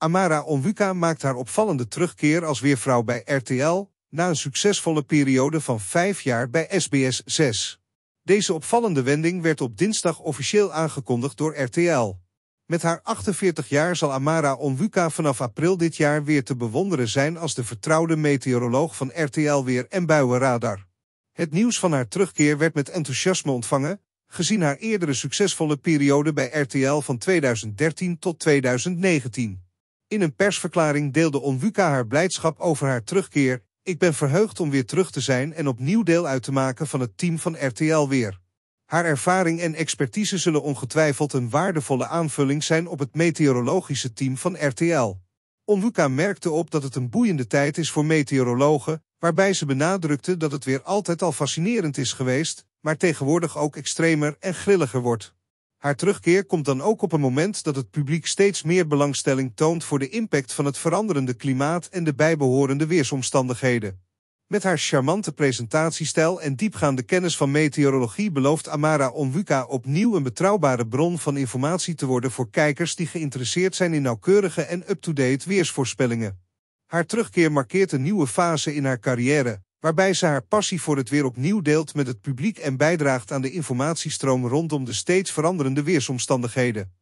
Amara Onwuka maakt haar opvallende terugkeer als weervrouw bij RTL, na een succesvolle periode van vijf jaar bij SBS 6. Deze opvallende wending werd op dinsdag officieel aangekondigd door RTL. Met haar 48 jaar zal Amara Onwuka vanaf april dit jaar weer te bewonderen zijn als de vertrouwde meteoroloog van RTL Weer en Buienradar. Het nieuws van haar terugkeer werd met enthousiasme ontvangen, gezien haar eerdere succesvolle periode bij RTL van 2013 tot 2019. In een persverklaring deelde Onwuka haar blijdschap over haar terugkeer. Ik ben verheugd om weer terug te zijn en opnieuw deel uit te maken van het team van RTL Weer. Haar ervaring en expertise zullen ongetwijfeld een waardevolle aanvulling zijn op het meteorologische team van RTL. Onwuka merkte op dat het een boeiende tijd is voor meteorologen, waarbij ze benadrukte dat het weer altijd al fascinerend is geweest, maar tegenwoordig ook extremer en grilliger wordt. Haar terugkeer komt dan ook op een moment dat het publiek steeds meer belangstelling toont voor de impact van het veranderende klimaat en de bijbehorende weersomstandigheden. Met haar charmante presentatiestijl en diepgaande kennis van meteorologie belooft Amara Onwuka opnieuw een betrouwbare bron van informatie te worden voor kijkers die geïnteresseerd zijn in nauwkeurige en up-to-date weersvoorspellingen. Haar terugkeer markeert een nieuwe fase in haar carrière, waarbij ze haar passie voor het weer opnieuw deelt met het publiek en bijdraagt aan de informatiestroom rondom de steeds veranderende weersomstandigheden.